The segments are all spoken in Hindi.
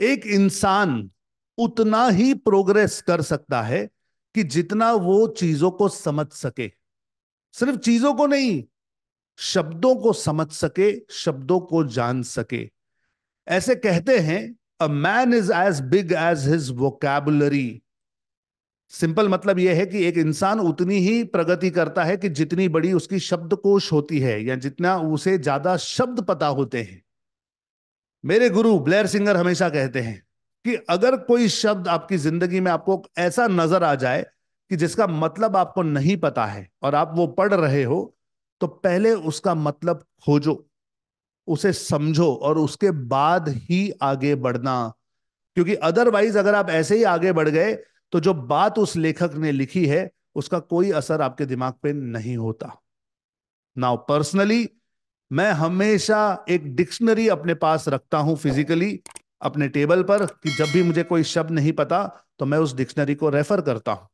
एक इंसान उतना ही प्रोग्रेस कर सकता है कि जितना वो चीजों को समझ सके सिर्फ चीजों को नहीं शब्दों को समझ सके शब्दों को जान सके ऐसे कहते हैं a man is as big as his vocabulary simple मतलब यह है कि एक इंसान उतनी ही प्रगति करता है कि जितनी बड़ी उसकी शब्दकोश होती है या जितना उसे ज्यादा शब्द पता होते हैं मेरे गुरु ब्लेयर सिंगर हमेशा कहते हैं कि अगर कोई शब्द आपकी जिंदगी में आपको ऐसा नजर आ जाए कि जिसका मतलब आपको नहीं पता है और आप वो पढ़ रहे हो तो पहले उसका मतलब खोजो उसे समझो और उसके बाद ही आगे बढ़ना क्योंकि अदरवाइज अगर आप ऐसे ही आगे बढ़ गए तो जो बात उस लेखक ने लिखी है उसका कोई असर आपके दिमाग पे नहीं होता नाउ पर्सनली मैं हमेशा एक डिक्शनरी अपने पास रखता हूं फिजिकली अपने टेबल पर कि जब भी मुझे कोई शब्द नहीं पता तो मैं उस डिक्शनरी को रेफर करता हूं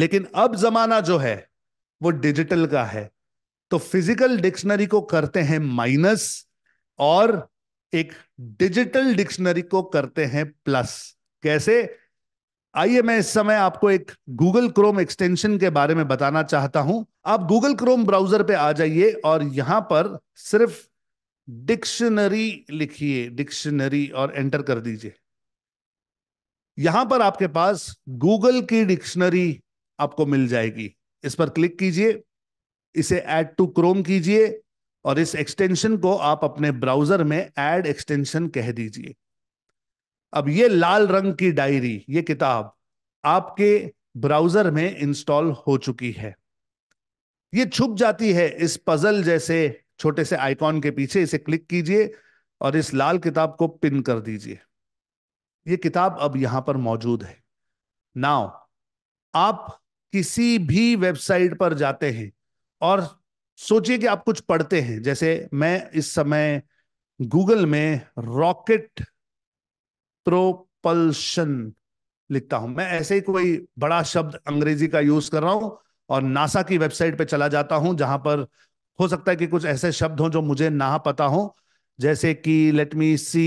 लेकिन अब जमाना जो है वो डिजिटल का है तो फिजिकल डिक्शनरी को करते हैं माइनस और एक डिजिटल डिक्शनरी को करते हैं प्लस कैसे आइए मैं इस समय आपको एक गूगल क्रोम एक्सटेंशन के बारे में बताना चाहता हूं आप गूगल क्रोम ब्राउजर पे आ जाइए और यहां पर सिर्फ डिक्शनरी लिखिए डिक्शनरी और एंटर कर दीजिए यहां पर आपके पास गूगल की डिक्शनरी आपको मिल जाएगी इस पर क्लिक कीजिए इसे ऐड टू क्रोम कीजिए और इस एक्सटेंशन को आप अपने ब्राउजर में ऐड एक्सटेंशन कह दीजिए अब ये लाल रंग की डायरी ये किताब आपके ब्राउजर में इंस्टॉल हो चुकी है ये छुप जाती है इस पजल जैसे छोटे से आइकॉन के पीछे इसे क्लिक कीजिए और इस लाल किताब को पिन कर दीजिए ये किताब अब यहां पर मौजूद है नाउ आप किसी भी वेबसाइट पर जाते हैं और सोचिए कि आप कुछ पढ़ते हैं जैसे मैं इस समय गूगल में रॉकेट प्रोपल्शन लिखता हूं मैं ऐसे ही कोई बड़ा शब्द अंग्रेजी का यूज कर रहा हूं और नासा की वेबसाइट पे चला जाता हूं जहां पर हो सकता है कि कुछ ऐसे शब्द हों जो मुझे ना पता हो जैसे कि let me see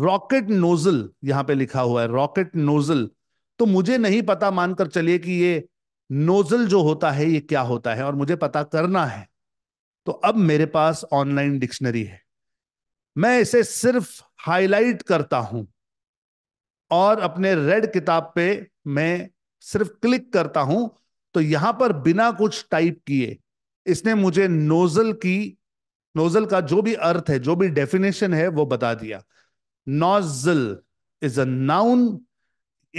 rocket nozzle यहां पे लिखा हुआ है रॉकेट नोजल तो मुझे नहीं पता मानकर चलिए कि ये नोजल जो होता है ये क्या होता है और मुझे पता करना है तो अब मेरे पास ऑनलाइन डिक्शनरी है मैं इसे सिर्फ हाईलाइट करता हूं और अपने रेड किताब पे मैं सिर्फ क्लिक करता हूं तो यहां पर बिना कुछ टाइप किए इसने मुझे नोजल की नोजल का जो भी अर्थ है जो भी डेफिनेशन है वो बता दिया नोजल इज अ नाउन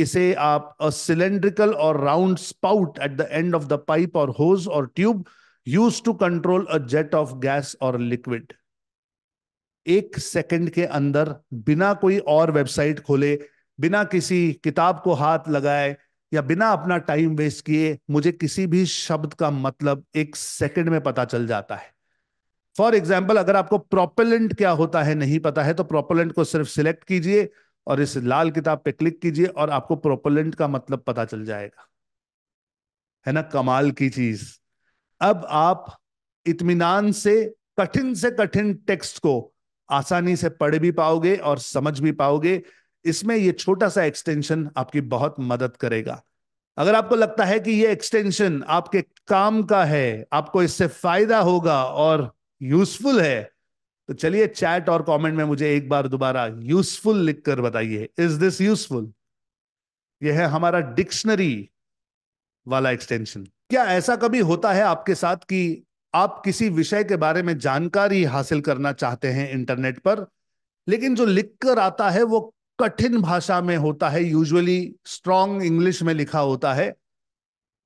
इसे आप अ सिलेंड्रिकल और round spout at the end of the pipe और होज और tube use to control a jet of gas और लिक्विड एक सेकंड के अंदर बिना कोई और वेबसाइट खोले बिना किसी किताब को हाथ लगाए या बिना अपना टाइम वेस्ट किए मुझे किसी भी शब्द का मतलब एक सेकंड में पता चल जाता है फॉर एग्जाम्पल अगर आपको प्रोपेलेंट क्या होता है नहीं पता है तो प्रोपेलेंट को सिर्फ सिलेक्ट कीजिए और इस लाल किताब पे क्लिक कीजिए और आपको प्रोपेलेंट का मतलब पता चल जाएगा है ना कमाल की चीज अब आप इतमान से कठिन से कठिन टेक्स्ट को आसानी से पढ़ भी पाओगे और समझ भी पाओगे इसमें ये छोटा सा एक्सटेंशन आपकी बहुत मदद करेगा अगर आपको लगता है कि ये एक्सटेंशन आपके काम का है आपको इससे फायदा होगा और यूजफुल है तो चलिए चैट और कमेंट में मुझे एक बार दोबारा यूजफुल लिखकर बताइए इज दिस यूजफुल यह है हमारा डिक्शनरी वाला एक्सटेंशन क्या ऐसा कभी होता है आपके साथ कि आप किसी विषय के बारे में जानकारी हासिल करना चाहते हैं इंटरनेट पर लेकिन जो लिख कर आता है वो कठिन भाषा में होता है यूजुअली स्ट्रॉन्ग इंग्लिश में लिखा होता है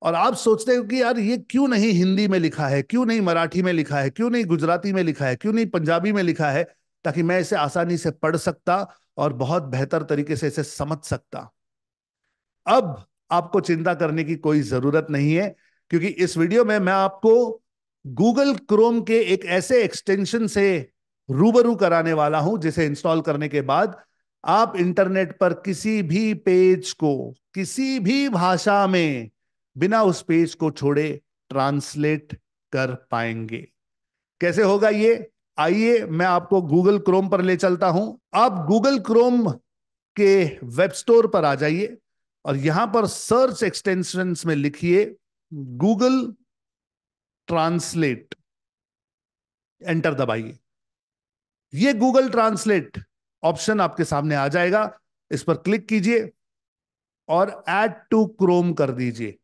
और आप सोचते हो कि यार ये क्यों नहीं हिंदी में लिखा है क्यों नहीं मराठी में लिखा है क्यों नहीं गुजराती में लिखा है क्यों नहीं पंजाबी में लिखा है ताकि मैं इसे आसानी से पढ़ सकता और बहुत बेहतर तरीके से इसे समझ सकता अब आपको चिंता करने की कोई जरूरत नहीं है क्योंकि इस वीडियो में मैं आपको गूगल क्रोम के एक ऐसे एक्सटेंशन से रूबरू कराने वाला हूं जिसे इंस्टॉल करने के बाद आप इंटरनेट पर किसी भी पेज को किसी भी भाषा में बिना उस पेज को छोड़े ट्रांसलेट कर पाएंगे कैसे होगा ये आइए मैं आपको गूगल क्रोम पर ले चलता हूं आप गूगल क्रोम के वेब स्टोर पर आ जाइए और यहां पर सर्च एक्सटेंशन में लिखिए गूगल ट्रांसलेट एंटर दबाइए ये गूगल ट्रांसलेट ऑप्शन आपके सामने आ जाएगा इस पर क्लिक कीजिए और ऐड टू क्रोम कर दीजिए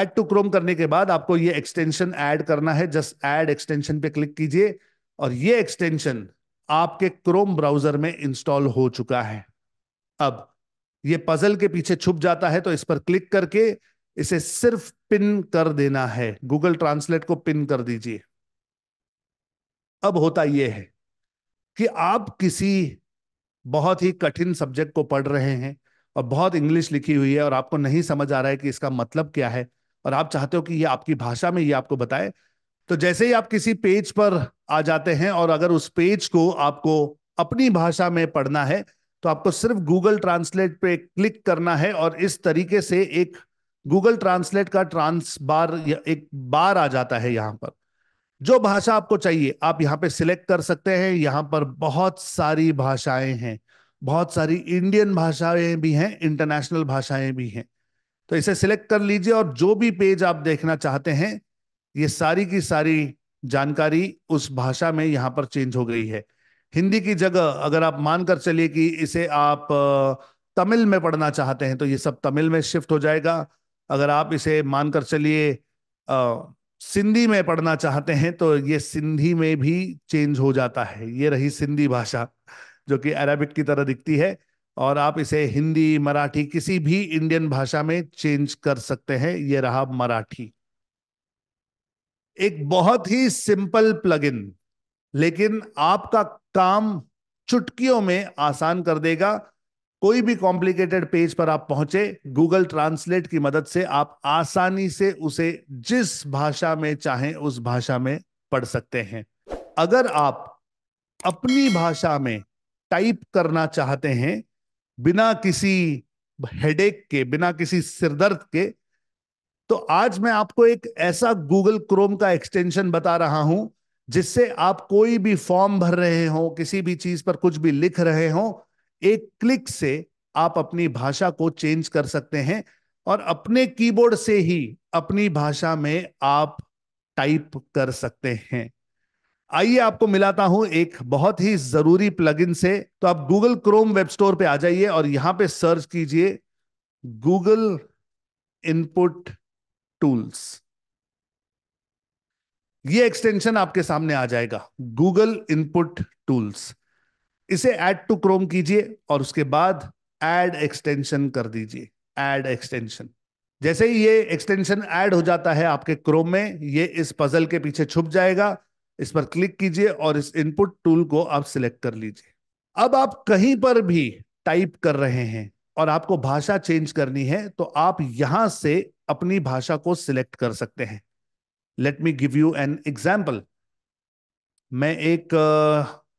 ऐड टू क्रोम करने के बाद आपको ये एक्सटेंशन ऐड करना है जस्ट ऐड एक्सटेंशन पे क्लिक कीजिए और ये एक्सटेंशन आपके क्रोम ब्राउजर में इंस्टॉल हो चुका है अब ये पजल के पीछे छुप जाता है तो इस पर क्लिक करके इसे सिर्फ पिन कर देना है गूगल ट्रांसलेट को पिन कर दीजिए अब होता यह है कि आप किसी बहुत ही कठिन सब्जेक्ट को पढ़ रहे हैं और बहुत इंग्लिश लिखी हुई है और आपको नहीं समझ आ रहा है कि इसका मतलब क्या है और आप चाहते हो कि ये आपकी भाषा में ये आपको बताए तो जैसे ही आप किसी पेज पर आ जाते हैं और अगर उस पेज को आपको अपनी भाषा में पढ़ना है तो आपको सिर्फ गूगल ट्रांसलेट पे क्लिक करना है और इस तरीके से एक गूगल ट्रांसलेट का ट्रांस बार एक बार आ जाता है यहाँ पर जो भाषा आपको चाहिए आप यहाँ पे सिलेक्ट कर सकते हैं यहाँ पर बहुत सारी भाषाएं हैं बहुत सारी इंडियन भाषाएं भी हैं इंटरनेशनल भाषाएं भी हैं तो इसे सिलेक्ट कर लीजिए और जो भी पेज आप देखना चाहते हैं ये सारी की सारी जानकारी उस भाषा में यहाँ पर चेंज हो गई है हिंदी की जगह अगर आप मानकर चलिए कि इसे आप तमिल में पढ़ना चाहते हैं तो ये सब तमिल में शिफ्ट हो जाएगा अगर आप इसे मानकर चलिए सिंधी में पढ़ना चाहते हैं तो ये सिंधी में भी चेंज हो जाता है ये रही सिंधी भाषा जो कि अरेबिक की तरह दिखती है और आप इसे हिंदी मराठी किसी भी इंडियन भाषा में चेंज कर सकते हैं ये रहा मराठी एक बहुत ही सिंपल प्लगइन लेकिन आपका काम चुटकियों में आसान कर देगा कोई भी कॉम्प्लिकेटेड पेज पर आप पहुंचे गूगल ट्रांसलेट की मदद से आप आसानी से उसे जिस भाषा में चाहें उस भाषा में पढ़ सकते हैं अगर आप अपनी भाषा में टाइप करना चाहते हैं बिना किसी हेडेक के बिना किसी सिरदर्द के तो आज मैं आपको एक ऐसा गूगल क्रोम का एक्सटेंशन बता रहा हूं जिससे आप कोई भी फॉर्म भर रहे हो किसी भी चीज पर कुछ भी लिख रहे हो एक क्लिक से आप अपनी भाषा को चेंज कर सकते हैं और अपने कीबोर्ड से ही अपनी भाषा में आप टाइप कर सकते हैं आइए आपको मिलाता हूं एक बहुत ही जरूरी प्लगइन से तो आप गूगल क्रोम वेब स्टोर पे आ जाइए और यहां पे सर्च कीजिए गूगल इनपुट टूल्स ये एक्सटेंशन आपके सामने आ जाएगा गूगल इनपुट टूल्स इसे ऐड टू क्रोम कीजिए और उसके बाद ऐड एक्सटेंशन कर दीजिए ऐड एक्सटेंशन जैसे ही ये एक्सटेंशन ऐड हो जाता है आपके क्रोम में ये इस पजल के पीछे छुप जाएगा इस पर क्लिक कीजिए और इस इनपुट टूल को आप सिलेक्ट कर लीजिए अब आप कहीं पर भी टाइप कर रहे हैं और आपको भाषा चेंज करनी है तो आप यहां से अपनी भाषा को सिलेक्ट कर सकते हैं let me give you an example मैं एक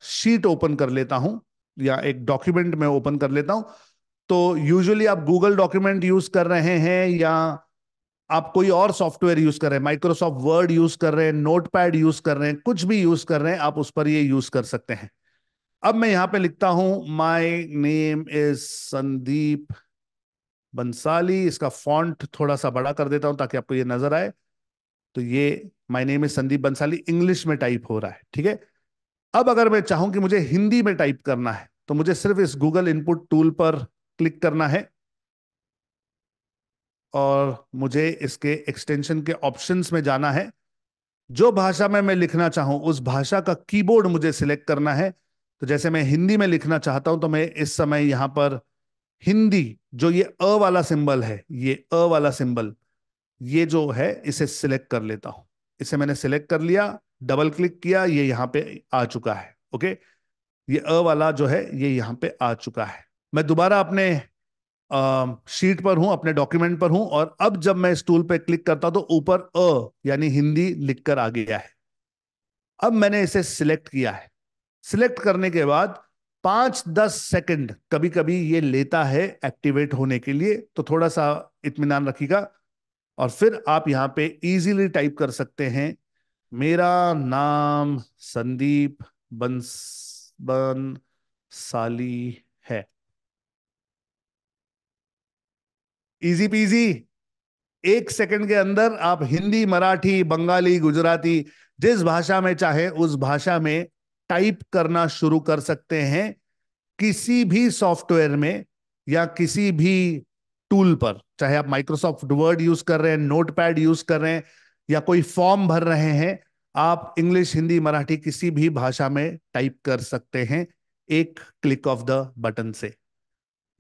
शीट ओपन कर लेता हूं या एक डॉक्यूमेंट में ओपन कर लेता हूं तो यूजुअली आप गूगल डॉक्यूमेंट यूज कर रहे हैं या आप कोई और सॉफ्टवेयर यूज कर रहे हैं माइक्रोसॉफ्ट वर्ड यूज कर रहे हैं नोट यूज कर रहे हैं कुछ भी यूज कर रहे हैं आप उस पर ये यूज कर सकते हैं अब मैं यहां पे लिखता हूं my name is Sandeep Bansali इसका फॉन्ट थोड़ा सा बड़ा कर देता हूं ताकि आपको ये नजर आए तो ये my name is Sandeep Bansali English में टाइप हो रहा है ठीक है अब अगर मैं चाहूं कि मुझे हिंदी में टाइप करना है तो मुझे सिर्फ इस गूगल इनपुट टूल पर क्लिक करना है और मुझे इसके एक्सटेंशन के ऑप्शंस में जाना है जो भाषा में मैं लिखना चाहूं उस भाषा का कीबोर्ड मुझे सिलेक्ट करना है तो जैसे मैं हिंदी में लिखना चाहता हूं तो मैं इस समय यहां पर हिंदी जो ये अ वाला सिंबल है ये अ वाला सिंबल ये जो है इसे सिलेक्ट कर लेता हूं इसे मैंने सिलेक्ट कर लिया डबल क्लिक किया ये यहां पे आ चुका है ओके ये अ वाला जो है ये यहां पे आ चुका है मैं दोबारा अपने आ, शीट पर हूं अपने डॉक्यूमेंट पर हूं और अब जब मैं इस टूल पे क्लिक करता तो ऊपर अ यानी हिंदी लिखकर आ गया है अब मैंने इसे सिलेक्ट किया है सिलेक्ट करने के बाद पांच दस सेकंड कभी कभी ये लेता है एक्टिवेट होने के लिए तो थोड़ा सा इतमान रखिएगा और फिर आप यहां पे इजीली टाइप कर सकते हैं मेरा नाम संदीप बंस साली है इजी पीजी एक सेकंड के अंदर आप हिंदी मराठी बंगाली गुजराती जिस भाषा में चाहे उस भाषा में टाइप करना शुरू कर सकते हैं किसी भी सॉफ्टवेयर में या किसी भी टूल पर चाहे आप माइक्रोसॉफ्ट वर्ड यूज कर रहे हैं पैड यूज कर रहे हैं या कोई फॉर्म भर रहे हैं आप इंग्लिश हिंदी मराठी किसी भी भाषा में टाइप कर सकते हैं एक क्लिक ऑफ द बटन से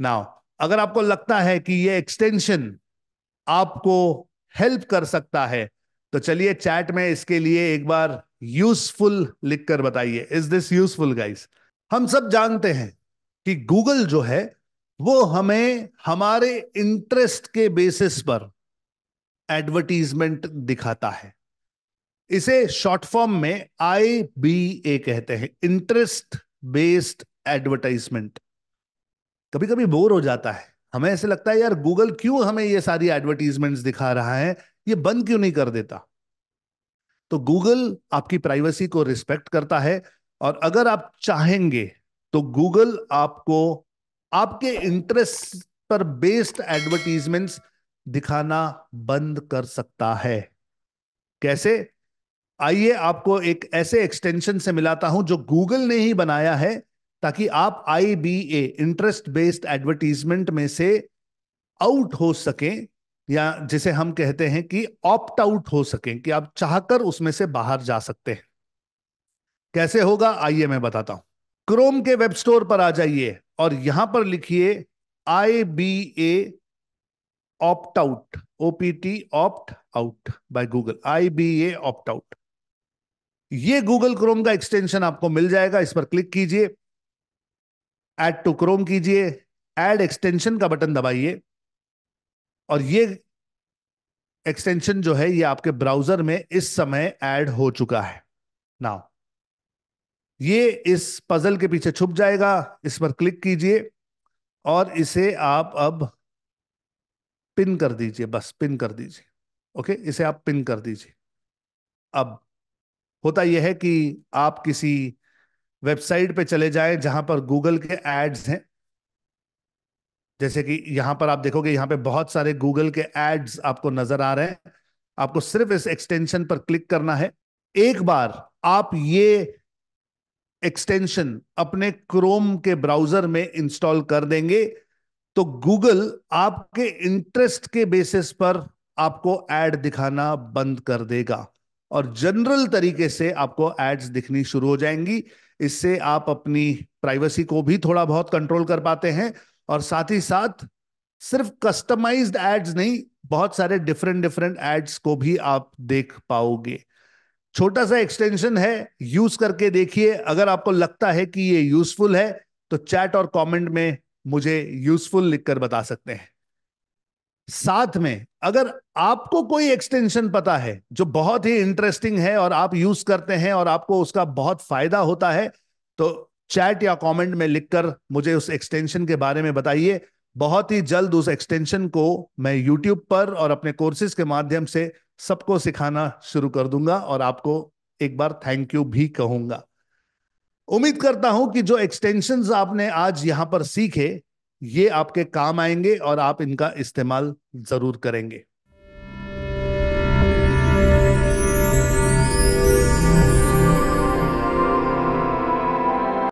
नाउ अगर आपको लगता है कि ये एक्सटेंशन आपको हेल्प कर सकता है तो चलिए चैट में इसके लिए एक बार यूजफुल लिखकर बताइए इज दिस यूजफुल गाइस हम सब जानते हैं कि गूगल जो है वो हमें हमारे इंटरेस्ट के बेसिस पर एडवर्टीजमेंट दिखाता है इसे शॉर्ट फॉर्म में आई बी ए कहते हैं इंटरेस्ट बेस्ड एडवर्टाइजमेंट कभी कभी बोर हो जाता है हमें ऐसे लगता है यार गूगल क्यों हमें ये सारी एडवर्टीजमेंट्स दिखा रहा है ये बंद क्यों नहीं कर देता तो गूगल आपकी प्राइवेसी को रिस्पेक्ट करता है और अगर आप चाहेंगे तो गूगल आपको आपके इंटरेस्ट पर बेस्ड एडवर्टीजमेंट्स दिखाना बंद कर सकता है कैसे आइए आपको एक ऐसे एक्सटेंशन से मिलाता हूं जो गूगल ने ही बनाया है ताकि आप I B A interest based advertisement में से आउट हो सकें या जिसे हम कहते हैं कि ऑप्ट आउट हो सकें कि आप चाहकर उसमें से बाहर जा सकते हैं कैसे होगा आइए मैं बताता हूं क्रोम के वेब स्टोर पर आ जाइए और यहां पर लिखिए I B A opt out, OPT opt out by Google, IBA opt out. ये Google Chrome का एक्सटेंशन आपको मिल जाएगा इस पर क्लिक कीजिए ऐड टू क्रोम कीजिए ऐड एक्सटेंशन का बटन दबाइए और ये एक्सटेंशन जो है ये आपके ब्राउजर में इस समय ऐड हो चुका है नाउ ये इस पजल के पीछे छुप जाएगा इस पर क्लिक कीजिए और इसे आप अब पिन कर दीजिए बस पिन कर दीजिए ओके इसे आप पिन कर दीजिए अब होता यह है कि आप किसी वेबसाइट पे चले जाएं जहां पर गूगल के एड्स हैं जैसे कि यहां पर आप देखोगे यहां पे बहुत सारे गूगल के एड्स आपको नजर आ रहे हैं आपको सिर्फ इस एक्सटेंशन पर क्लिक करना है एक बार आप ये एक्सटेंशन अपने क्रोम के ब्राउजर में इंस्टॉल कर देंगे तो गूगल आपके इंटरेस्ट के बेसिस पर आपको एड दिखाना बंद कर देगा और जनरल तरीके से आपको एड्स दिखनी शुरू हो जाएंगी इससे आप अपनी प्राइवेसी को भी थोड़ा बहुत कंट्रोल कर पाते हैं और साथ ही साथ सिर्फ कस्टमाइज्ड एड्स नहीं बहुत सारे डिफरेंट डिफरेंट एड्स को भी आप देख पाओगे छोटा सा एक्सटेंशन है यूज करके देखिए अगर आपको लगता है कि ये यूजफुल है तो चैट और कमेंट में मुझे यूजफुल लिखकर बता सकते हैं साथ में अगर आपको कोई एक्सटेंशन पता है जो बहुत ही इंटरेस्टिंग है और आप यूज करते हैं और आपको उसका बहुत फायदा होता है तो चैट या कमेंट में लिखकर मुझे उस एक्सटेंशन के बारे में बताइए बहुत ही जल्द उस एक्सटेंशन को मैं यूट्यूब पर और अपने कोर्सेज के माध्यम से सबको सिखाना शुरू कर दूंगा और आपको एक बार थैंक यू भी कहूंगा उम्मीद करता हूं कि जो एक्सटेंशन आपने आज यहां पर सीखे ये आपके काम आएंगे और आप इनका इस्तेमाल जरूर करेंगे